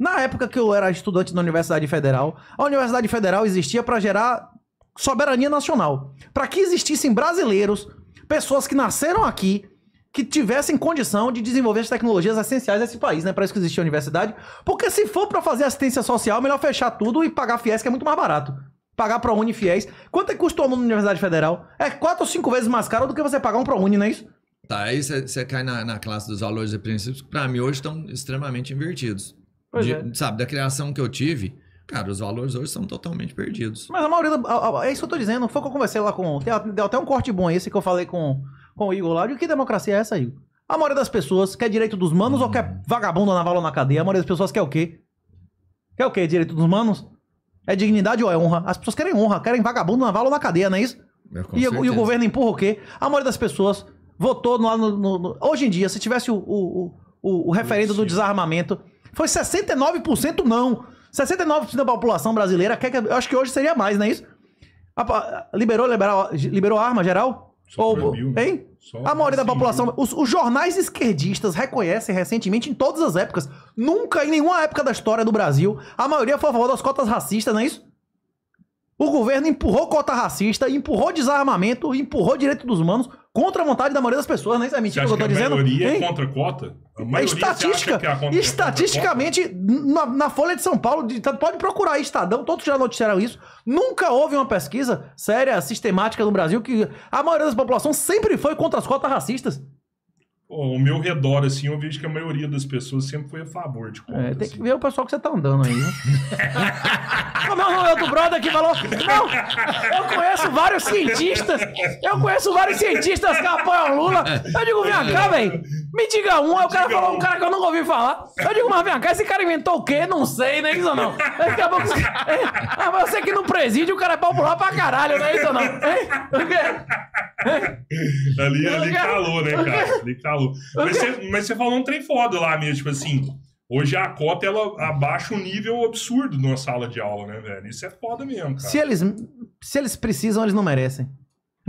Na época que eu era estudante na Universidade Federal, a Universidade Federal existia para gerar soberania nacional. Para que existissem brasileiros, pessoas que nasceram aqui, que tivessem condição de desenvolver as tecnologias essenciais desse país, né? Para isso que existia a universidade. Porque se for para fazer assistência social, melhor fechar tudo e pagar FIES, que é muito mais barato. Pagar ProUni FIES. Quanto é que custa o aluno na Universidade Federal? É quatro ou cinco vezes mais caro do que você pagar um ProUni, não é isso? Tá, aí você cai na, na classe dos valores e princípios que, para mim, hoje estão extremamente invertidos de, é. Sabe, da criação que eu tive. Cara, os valores hoje são totalmente perdidos. Mas a maioria. é isso que eu tô dizendo. Foi que eu conversei lá com. Deu até um corte bom esse que eu falei com, com o Igor lá. De que democracia é essa, Igor? A maioria das pessoas quer direito dos manos hum. ou quer vagabundo na vala na cadeia? A maioria das pessoas quer o quê? Quer o quê? Direito dos manos? É dignidade ou é honra? As pessoas querem honra, querem vagabundo na vala ou na cadeia, não é isso? E, é, e, o governo empurra o quê? A maioria das pessoas votou lá no, no, no, Hoje em dia, se tivesse o, o, o, o referendo do desarmamento foi 69% não. 69% da população brasileira quer que. Eu acho que hoje seria mais, não é isso? A, liberou, liberou, liberou arma geral? Só Ou, mil, Hein? Só a maioria da população. Os, os, jornais esquerdistas reconhecem recentemente, em todas as épocas, nunca em nenhuma época da história do Brasil, a maioria foi a favor das cotas racistas, não é isso? O governo empurrou cota racista, empurrou desarmamento, empurrou direito dos humanos contra a vontade da maioria das pessoas, não é isso? É mentira tipo que eu tô dizendo? a dizendo? maioria é hein? é contra cota? Mas estatística, é estatisticamente, na, na, Folha de São Paulo, de, tá, pode procurar aí, Estadão, todos já noticiaram isso. Nunca houve uma pesquisa séria, sistemática no Brasil, que a maioria da população sempre foi contra as cotas racistas. Pô, ao meu redor, assim, eu vejo que a maioria das pessoas sempre foi a favor de contas. É, tem assim. que ver o pessoal que você tá andando aí, né? Como é o do brother que falou? Não, eu conheço vários cientistas, eu conheço vários cientistas que apoiam Lula. Eu digo, vem cá, velho. Me diga um, aí o cara falou um. um cara que eu nunca ouvi falar. Eu digo, mas vem cá, esse cara inventou o quê? Não sei, não é isso ou não? Daqui a pouco. É, ah, você eu sei que no presídio o cara é popular pra caralho, não é isso ou não? É, ali ali calou, né, cara? Ali calou. Mas você, mas você falou um trem foda lá mesmo, tipo assim. Hoje a cota ela abaixa um nível absurdo numa sala de aula, né, velho? Isso é foda mesmo, cara. Se eles, se eles precisam, eles não merecem.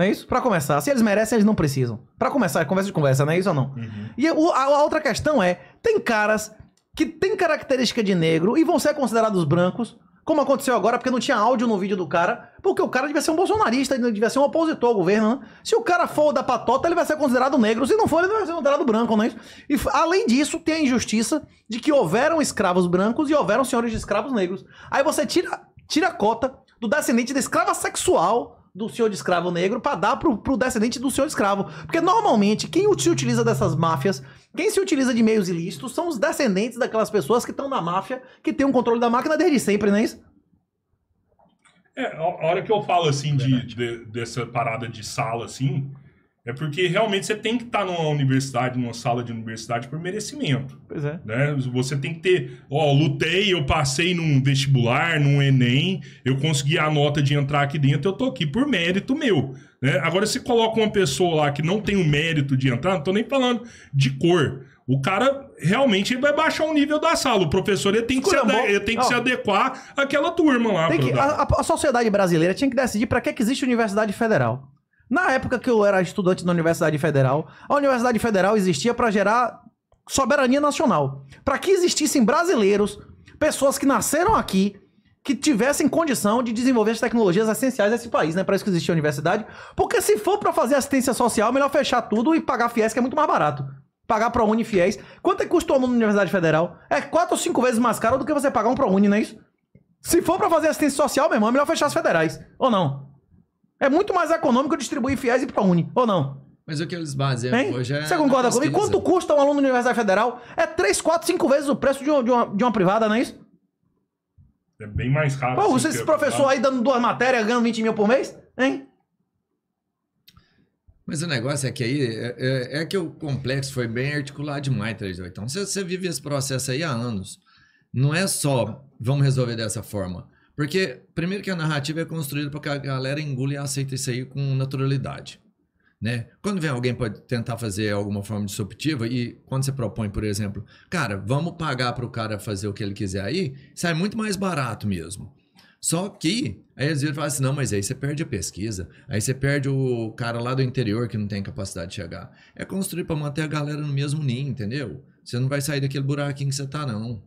Não é isso? Pra começar. Se eles merecem, eles não precisam. Pra começar, é conversa de conversa, não é isso ou não? Uhum. E a, a outra questão é: tem caras que têm característica de negro e vão ser considerados brancos como aconteceu agora, porque não tinha áudio no vídeo do cara, porque o cara devia ser um bolsonarista, devia ser um opositor ao governo, né? Se o cara for da patota, ele vai ser considerado negro, se não for, ele vai ser considerado branco, não é isso? E além disso, tem a injustiça de que houveram escravos brancos e houveram senhores de escravos negros. Aí você tira, tira a cota do descendente da escrava sexual do senhor de escravo negro para dar pro, pro descendente do senhor de escravo. Porque normalmente quem se utiliza dessas máfias, quem se utiliza de meios ilícitos são os descendentes daquelas pessoas que estão na máfia, que tem um controle da máquina desde sempre, não é isso? É, a hora que eu falo assim de, de, dessa parada de sala assim, é porque realmente você tem que estar tá numa universidade, numa sala de universidade por merecimento. Pois é. Né? Você tem que ter, ó, lutei, eu passei num vestibular, num Enem, eu consegui a nota de entrar aqui dentro, eu tô aqui por mérito meu. Né? Agora, se coloca uma pessoa lá que não tem o mérito de entrar, não tô nem falando de cor. O cara realmente vai baixar o nível da sala. O professor ele tem que, se, ade ele tem que se adequar àquela turma lá. Que, a, a, sociedade brasileira tinha que decidir para que, é que existe universidade federal. Na época que eu era estudante na Universidade Federal, a Universidade Federal existia para gerar soberania nacional. Para que existissem brasileiros, pessoas que nasceram aqui, que tivessem condição de desenvolver as tecnologias essenciais desse país, né? Para isso que existia a universidade. Porque se for para fazer assistência social, melhor fechar tudo e pagar FIES, que é muito mais barato. Pagar Uni FIES. Quanto é que custa o aluno na Universidade Federal? É quatro ou cinco vezes mais caro do que você pagar um ProUni, não é isso? Se for para fazer assistência social, meu irmão, é melhor fechar as federais. Ou não? É muito mais econômico distribuir fiéis e para Uni, ou não? Mas o que eles baseiam é, hein? hoje é. Você concorda comigo? Quanto custa um aluno da Universidade Federal? É 3, 4, 5 vezes o preço de uma, de uma, de uma privada, não é isso? É bem mais caro. Pô, assim, você, esse professor aí dando duas matérias, ganhando 20 mil por mês, hein? Mas o negócio é que aí é, é, é que o complexo foi bem articulado demais, 3.8. Então você, você vive esse processo aí há anos. Não é só vamos resolver dessa forma. Porque, primeiro que a narrativa é construída para que a galera engula e aceite isso aí com naturalidade. Né? Quando vem alguém para tentar fazer alguma forma de disruptiva e quando você propõe, por exemplo, cara, vamos pagar para o cara fazer o que ele quiser aí, sai muito mais barato mesmo. Só que, aí às vezes fala assim, não, mas aí você perde a pesquisa, aí você perde o cara lá do interior que não tem capacidade de chegar. É construir para manter a galera no mesmo ninho, entendeu? Você não vai sair daquele buraquinho que você tá, não.